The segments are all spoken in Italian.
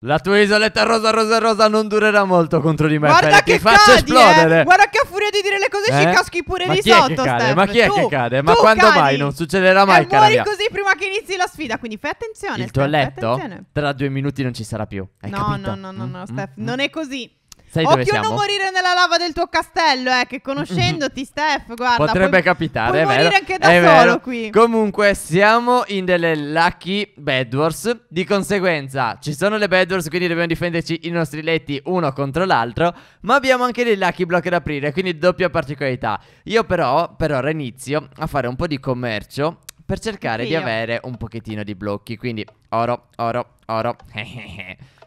La tua isoletta rosa rosa rosa non durerà molto contro di me. Guarda Fede, che ti faccio cadi, eh. esplodere. Eh? Guarda che a furia di dire le cose eh? ci caschi pure ma lì sotto, cade? Ma chi è tu, che cade? Ma quando cadi. mai? Non succederà mai, e cara muori così prima che inizi la sfida, quindi fai attenzione, Il Steph, tuo letto tra due minuti non ci sarà più. Hai no, capito? no, no, no, no, mm? Steph, mm? non mm. è così sai Occhio dove siamo? non morire nella lava del tuo castello, eh, che conoscendoti, Steph, guarda. Potrebbe puoi, capitare, puoi è vero. morire anche da solo vero. qui. Comunque, siamo in delle lucky bedwars. Di conseguenza, ci sono le bedwars, quindi dobbiamo difenderci i nostri letti uno contro l'altro. Ma abbiamo anche dei lucky block da aprire, quindi doppia particolarità. Io però, per ora, inizio a fare un po' di commercio per cercare Dio. di avere un pochettino di blocchi. Quindi oro, oro, oro.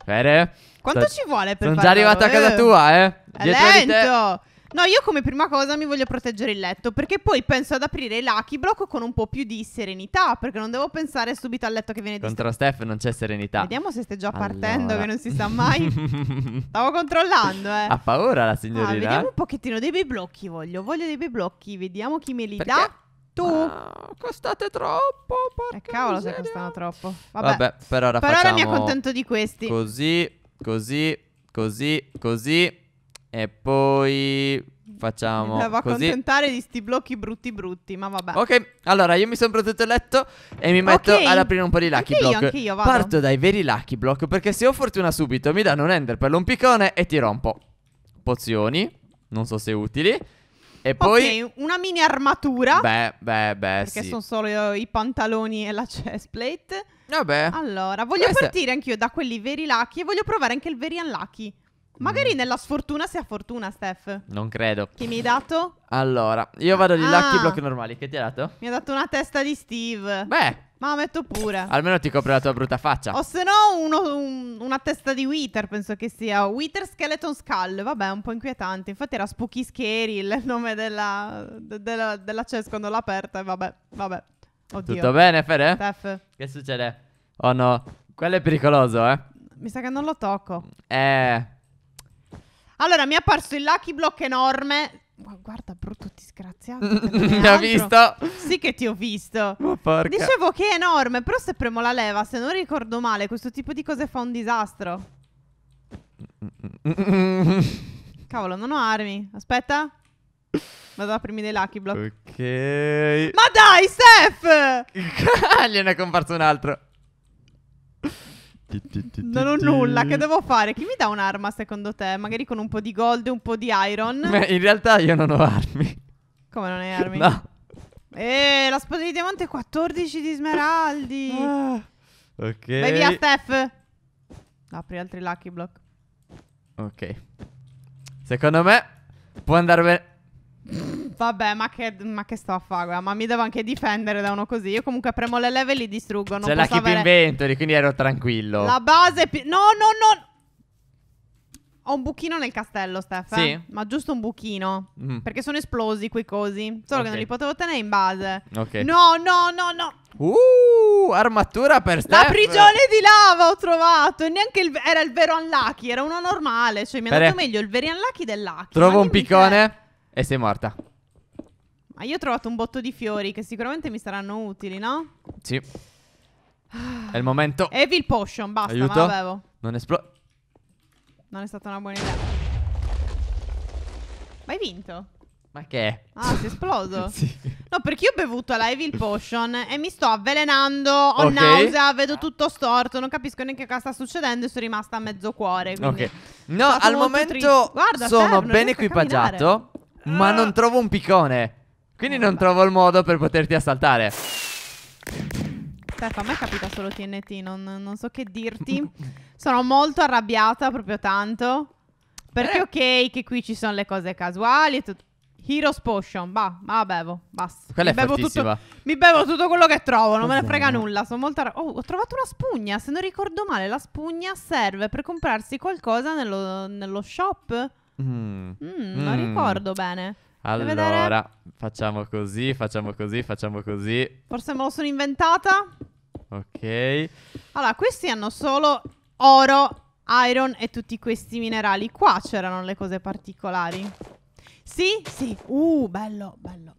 Vero? Quanto ci vuole per Sono già farlo? arrivata a casa tua, eh. È Dietro di te. No, io come prima cosa mi voglio proteggere il letto perché poi penso ad aprire l'Aki Block con un po' più di serenità perché non devo pensare subito al letto che viene distrutto. Contro Steph non c'è serenità. Vediamo se stai già partendo che non si sa mai. Stavo controllando, eh. ha paura la Ah, signorina. vediamo un pochettino dei bei blocchi voglio, voglio dei bei blocchi, vediamo chi me li Perché? dà. Tu. Ah, costate troppo. porca Eh, cavolo, se miseria. costano troppo. Vabbè. Vabbè, per ora Per ora mi accontento di questi. Così Così, così, così. E poi facciamo Mi devo così. accontentare di sti blocchi brutti brutti, ma vabbè. Ok, allora io mi sono prodotto il letto e mi metto okay. ad aprire un po' di lucky anche block. Io, anche io, vado. Parto dai veri lucky block perché se ho fortuna subito mi danno un ender per piccone e ti rompo. Pozioni, non so se utili. E poi okay, una mini armatura. Beh, beh, beh. Perché sì. sono solo i pantaloni e la chest plate. Vabbè. Allora, voglio Questa... partire anch'io da quelli veri lucky e voglio provare anche il veri unlucky. Magari mm. nella sfortuna sia fortuna, Steph. Non credo. Che mi hai dato? Allora, io vado di ah. lucky blocchi normali. Che ti ha dato? Mi ha dato una testa di Steve. Beh. Ma lo metto pure. Almeno ti copre la tua brutta faccia. O se no, un, una testa di Wither, penso che sia. Wither Skeleton Skull. Vabbè, è un po' inquietante. Infatti era Spooky Scary il nome della, della, della CES quando l'ha aperta. E vabbè, vabbè. Oddio. Tutto bene, Fede? Steph. Che succede? Oh no, quello è pericoloso, eh. Mi sa che non lo tocco. Eh. Allora, mi è apparso il Lucky Block enorme Guarda, brutto disgraziato. Mi ha visto? Sì che ti ho visto. Ma porca. Dicevo che è enorme, però se premo la leva, se non ricordo male, questo tipo di cose fa un disastro. Cavolo, non ho armi. Aspetta. Vado ad aprirmi dei lucky block. Ok. Ma dai, Steph! Gliene è comparso un altro. Non ho nulla, che devo fare? Chi mi dà un'arma secondo te? Magari con un po' di gold e un po' di iron? Beh, in realtà io non ho armi. Come non hai armi? No. Eh, la spada di diamante è 14 di smeraldi. Ah, ok. Vai via, Steph. Apri altri lucky block. Ok. Secondo me può andare bene. Vabbè, ma che, ma che, sto a fare? Ma mi devo anche difendere da uno così. Io comunque premo le leve e li distruggo. Non C'è la keep avere... inventory, quindi ero tranquillo. La base. Pi... No, no, no. Ho un buchino nel castello, Steph. Eh. Sì. Eh? Ma giusto un buchino. Mm. Perché sono esplosi quei cosi. Solo okay. che non li potevo tenere in base. Ok. No, no, no, no. Uh, armatura per Steph. La prigione di lava ho trovato. E neanche il... era il vero unlucky. Era uno normale. Cioè, mi ha dato meglio il vero unlucky dell'lucky. Trovo un piccone. E sei morta. Ma io ho trovato un botto di fiori che sicuramente mi saranno utili, no? Sì. È il momento. Evil Potion, basta, Aiuto. ma l'avevo. Non esplo... Non è stata una buona idea. Ma hai vinto? Ma che Ah, si è esploso? sì. No, perché io ho bevuto la Evil Potion e mi sto avvelenando, ho okay. nausea, vedo tutto storto, non capisco neanche cosa sta succedendo e sono rimasta a mezzo cuore. Ok. No, al momento Guarda, sono ben equipaggiato. Ma ah. non trovo un piccone. Quindi non trovo il modo per poterti assaltare. Stefano, a me è capita solo TNT, non, non so che dirti. Sono molto arrabbiata, proprio tanto. Perché eh. ok che qui ci sono le cose casuali e tutto. Heroes Potion, va, ma la bevo, basta. Quella mi è bevo tutto, Mi bevo tutto quello che trovo, non me ne frega nulla. Sono molto... Oh, ho trovato una spugna, se non ricordo male, la spugna serve per comprarsi qualcosa nello, nello shop. Mm. Mm, non mm. ricordo bene. Allora, facciamo così, facciamo così, facciamo così. Forse me lo sono inventata. Ok. Allora, questi hanno solo oro, iron e tutti questi minerali. Qua c'erano le cose particolari. Sì, sì. Uh, bello, bello.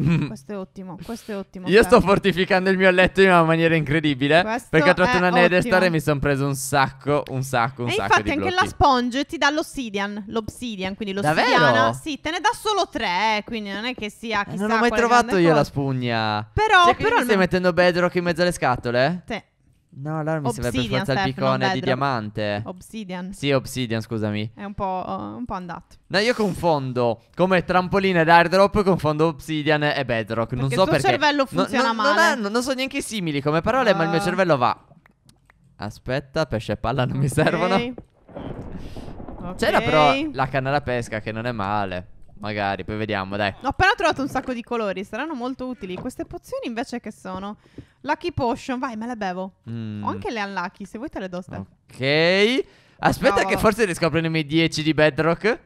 Mm. Questo è ottimo, questo è ottimo. Io sto fortificando il mio letto in una maniera incredibile. Questo perché ho trovato una Nedestar e mi sono preso un sacco, un sacco, un e sacco. Infatti, anche blocchi. la sponge ti dà l'obsidian. L'obsidian, quindi l'ossidiana. Davvero? Sì, te ne dà solo tre. Eh, quindi non è che sia. Chissà non ho mai trovato io cosa. la spugna. Però, cioè, però. Mi stai mettendo bedrock in mezzo alle scatole? Sì. No, l'arma mi sembra per forza Steph, il piccone di diamante. Obsidian. Sì, Obsidian, scusami. È un po', uh, un po andato. No, io confondo come trampolina ed airdrop, confondo Obsidian e Bedrock. Perché non so perché. Il cervello funziona no, no, male. Non, è, non, sono neanche simili come parole, uh... ma il mio ah. cervello va. Aspetta, pesce e palla non okay. mi servono. Okay. C'era però la canna da pesca che non è male. Magari, poi vediamo, dai. Ho appena trovato un sacco di colori, saranno molto utili. Queste pozioni invece che sono? Lucky Potion, vai, me la bevo. Mm. Ho anche le Unlucky, se vuoi te le do, Steph. Ok. Aspetta no, che forse riscoprono i miei 10 di Bedrock.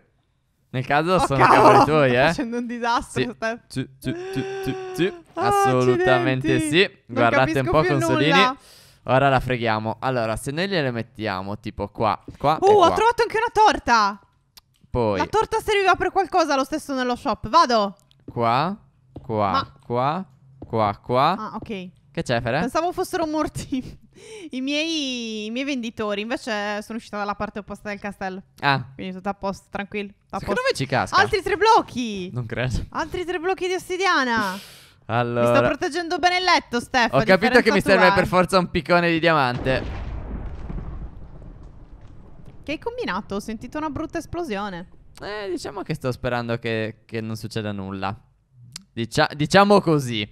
Nel caso oh, sono cavolo, cavoli tuoi, eh. Sto facendo un disastro, sì. Steph. Ci, ci, ci, ah, Assolutamente accidenti. sì. Guardate un po' consolini. Nulla. Ora la freghiamo. Allora, se noi gliele mettiamo tipo qua, qua Uh, qua. ho trovato anche una torta. Poi La torta serviva per qualcosa lo stesso nello shop. Vado. Qua, qua, Ma... qua, qua, qua. Ah, ok. Che c'è, Fere? Pensavo fossero morti i miei, i miei, venditori, invece sono uscita dalla parte opposta del castello. Ah. Quindi tutto a posto, tranquillo. A Secondo me ci casca. Altri tre blocchi! Non credo. Altri tre blocchi di ossidiana. Allora... Mi sto proteggendo bene il letto, Stefano. Ho capito che mi serve per forza un piccone di diamante. Che hai combinato? Ho sentito una brutta esplosione. Eh, diciamo che sto sperando che, che non succeda nulla. Dicia diciamo così.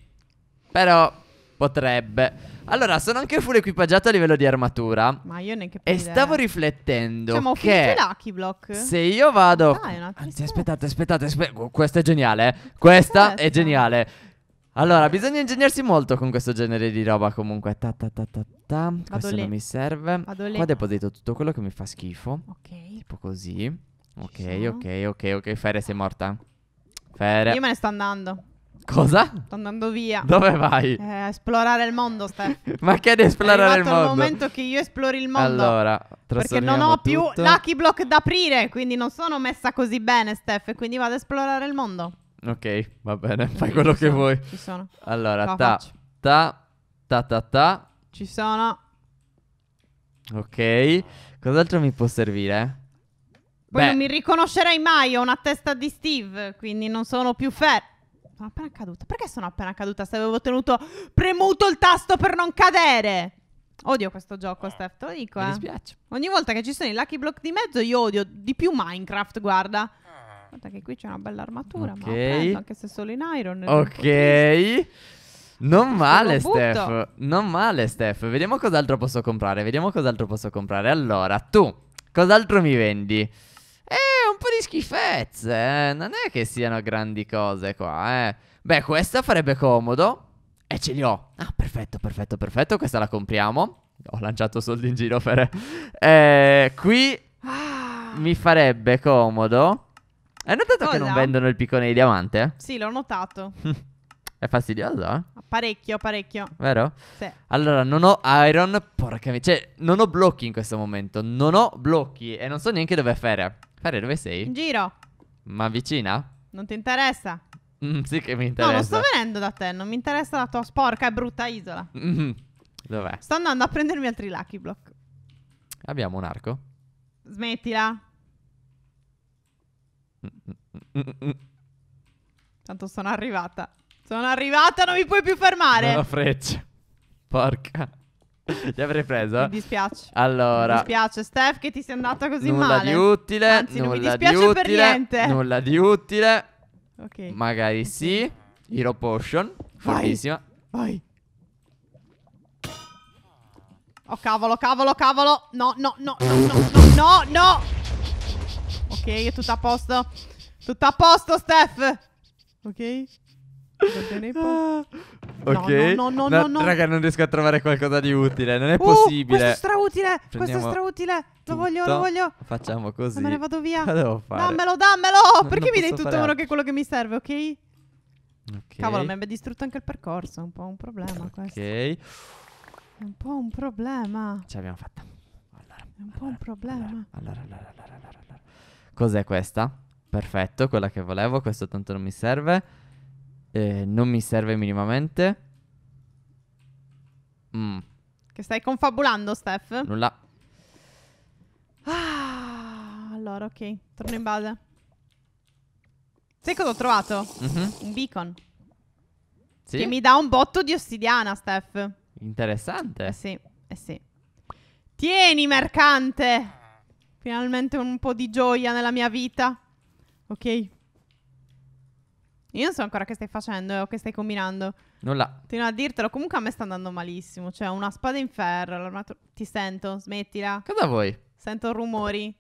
Però Potrebbe. Allora, sono anche full equipaggiato a livello di armatura. Ma io neanche più. E idea. stavo riflettendo. Cioè, che l'Aki Block. Se io vado. Dai, Anzi, aspettate, aspettate, aspettate. Questa è geniale. Eh. Questa è geniale. Allora, bisogna ingegnarsi molto con questo genere di roba comunque. Ta, ta, ta, ta, ta. Questo non mi serve. Vado Qua deposito tutto quello che mi fa schifo. Ok. Tipo così. ok, ok, ok, ok. Fere, sei morta. Fere. Io me ne sto andando. Cosa? Sto andando via. Dove vai? Eh, esplorare il mondo, Steph. Ma che di esplorare il mondo? È il momento che io esplori il mondo. Allora, perché non ho tutto. più lucky block da aprire, quindi non sono messa così bene, Steph, e quindi vado a esplorare il mondo. Ok, va bene, fai quello ci che vuoi. Ci sono. Allora, ta, ta, ta, ta, ta. Ci sono. Ok, cos'altro mi può servire? Poi Beh. non mi riconoscerei mai, ho una testa di Steve, quindi non sono più fair sono appena caduta. Perché sono appena caduta se avevo tenuto premuto il tasto per non cadere? Odio questo gioco, eh, Steph, te lo dico. Mi eh. dispiace. Ogni volta che ci sono i lucky block di mezzo, io odio di più Minecraft, guarda. Ah. Guarda che qui c'è una bella armatura, okay. ma ho anche se solo in iron. Ok. Non male, Steph. Non male, Steph. Vediamo cos'altro posso comprare. Vediamo cos'altro posso comprare. Allora, tu, cos'altro mi vendi? di schifezze, eh. Non è che siano grandi cose qua, eh. Beh, questa farebbe comodo. E ce li ho. Ah, perfetto, perfetto, perfetto. Questa la compriamo. Ho lanciato soldi in giro, per... Eh, qui ah. mi farebbe comodo. Hai notato Cosa? che non vendono il piccone di diamante? Sì, l'ho notato. È fastidiosa? Parecchio, parecchio. Vero? Sì. Allora, non ho iron, porca mi... Cioè, non ho blocchi in questo momento. Non ho blocchi e non so neanche dove fare. Fare, dove sei? In giro. Ma vicina? Non ti interessa? Mm, sì che mi interessa. No, non sto venendo da te, non mi interessa la tua sporca e brutta isola. Mm. Dov'è? Sto andando a prendermi altri Lucky Block. Abbiamo un arco? Smettila. Mm, mm, mm, mm Tanto sono arrivata. Sono arrivata, non mi puoi più fermare. Non ho frecce. Porca. Ti avrei preso. Mi dispiace. Allora. Mi dispiace, Steph, che ti sia andata così nulla male. Nulla di utile. Anzi, nulla non mi dispiace di utile, per niente. Nulla di utile. Ok. Magari sì. Hero Potion. Vai. Vai. Oh cavolo, cavolo, cavolo. No, no, no, no, no, no, no. Ok, è tutto a posto. Tutto a posto, Steph. Ok. Ah, ok. No, no, no, no, Raga, non riesco a trovare qualcosa di utile. Non è possibile. Oh, questo è strautile. Questo è strautile. Lo voglio, lo voglio. Facciamo così. Me ne vado via. Dammelo, dammelo. Perché mi dai tutto uno che è quello che mi serve, ok? Ok. Cavolo, mi abbia distrutto anche il percorso. È un po' un problema questo. Ok. È un po' un problema. Ce l'abbiamo fatta. Allora. È un po' un problema. allora, allora, allora, allora. Cos'è questa? Perfetto, quella che volevo. Questo tanto non mi serve eh, non mi serve minimamente. Mm. Che stai confabulando, Steph? Nulla. Ah, allora, ok, torno in base. Sai cosa ho trovato? Mm-hmm. Un beacon. Sì? Che mi dà un botto di ossidiana, Steph. Interessante. Eh sì, eh sì. Tieni, mercante! Finalmente un po' di gioia nella mia vita. Ok. Io non so ancora che stai facendo o che stai combinando. Nulla. Continua a dirtelo. Comunque a me sta andando malissimo. Cioè, una spada in ferro. L'armatura... Ti sento, smettila. Cosa vuoi? Sento rumori.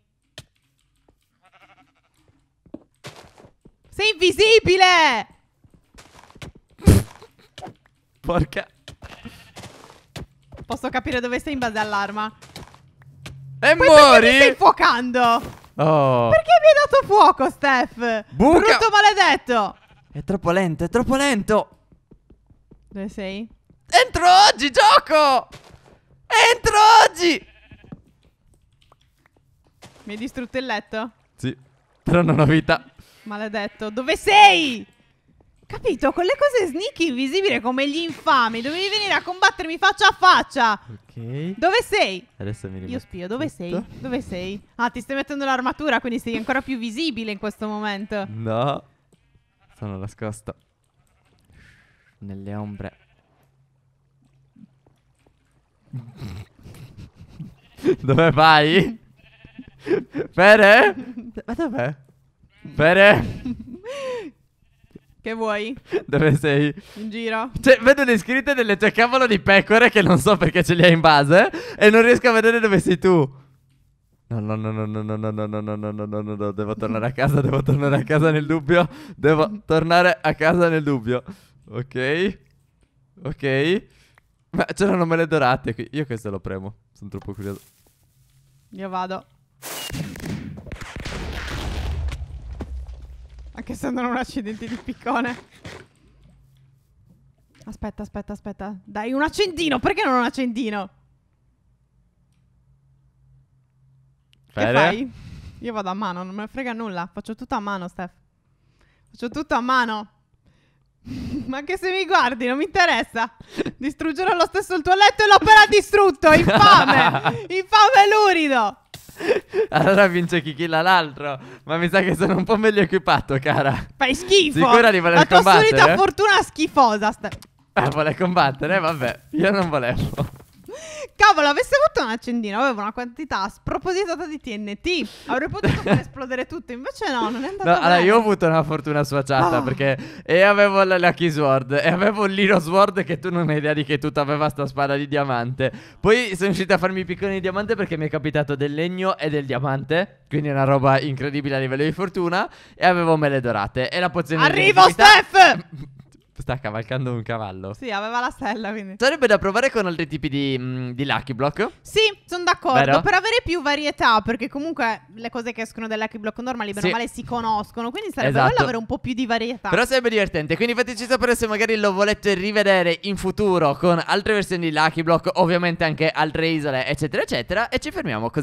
Sei invisibile! Porca. Posso capire dove sei in base all'arma. E Poi muori! Mi stai fuocando! Oh. Perché mi hai dato fuoco, Steph? Buca. Brutto maledetto! È troppo lento, è troppo lento. Dove sei? Entro oggi, gioco! Entro oggi! Mi hai distrutto il letto? Sì, però non ho vita. Maledetto, dove sei? Capito, con le cose sneaky invisibili come gli infami, dovevi venire a combattermi faccia a faccia. Ok. Dove sei? Adesso mi rimetto. Io spio, dove tutto. sei? Dove sei? Ah, ti stai mettendo l'armatura, quindi sei ancora più visibile in questo momento. No. Sono nascosto nelle ombre. Dove vai? Pere? Ma dov'è? Pere? Che vuoi? Dove sei? In giro. Cioè, vedo le scritte delle tue cavolo di pecore che non so perché ce le hai in base e non riesco a vedere dove sei tu. No, no, no, no, no, no, no, no, no, no, no, no, no, no, no, devo tornare a casa, devo tornare a casa nel dubbio. Devo tornare a casa nel dubbio. Ok. Ok. Ma c'erano mele dorate qui. Io queste lo premo. Sono troppo curioso. Io vado. Anche se non ho un accidente di piccone. Aspetta, aspetta, aspetta. Dai, un accendino. Perché non un accendino? Fede? Che fai? Io vado a mano, non me ne frega nulla. Faccio tutto a mano, Steph. Faccio tutto a mano. Ma anche se mi guardi, non mi interessa. Distruggerò lo stesso il tuo letto e l'ho appena distrutto. Infame! Infame lurido! Allora vince chi killa l'altro. Ma mi sa che sono un po' meglio equipato, cara. Fai schifo! Sicura di voler La tua combattere? solita fortuna schifosa. St- ah, vuole combattere? Vabbè, io non volevo. Cavolo, avessi avuto un accendino, avevo una quantità spropositata di TNT. Avrei potuto far esplodere tutto, invece no, non è andato no, bene. Allora, io ho avuto una fortuna sfacciata oh. perché e avevo la Lucky Sword e avevo l'Hero Sword che tu non hai idea di che tutto aveva sta spada di diamante. Poi sono riuscito a farmi piccone di diamante perché mi è capitato del legno e del diamante, quindi è una roba incredibile a livello di fortuna e avevo mele dorate e la pozione Arrivo di Steph! Sta cavalcando un cavallo. Sì, aveva la stella, quindi. Sarebbe da provare con altri tipi di, mh, mm, di Lucky Block? Sì, sono d'accordo. Vero? Per avere più varietà, perché comunque le cose che escono dai Lucky Block normali, bene sì. male, si conoscono. Quindi sarebbe esatto. bello avere un po' più di varietà. Però sarebbe divertente. Quindi fateci sapere se magari lo volete rivedere in futuro con altre versioni di Lucky Block, ovviamente anche altre isole, eccetera, eccetera. E ci fermiamo così.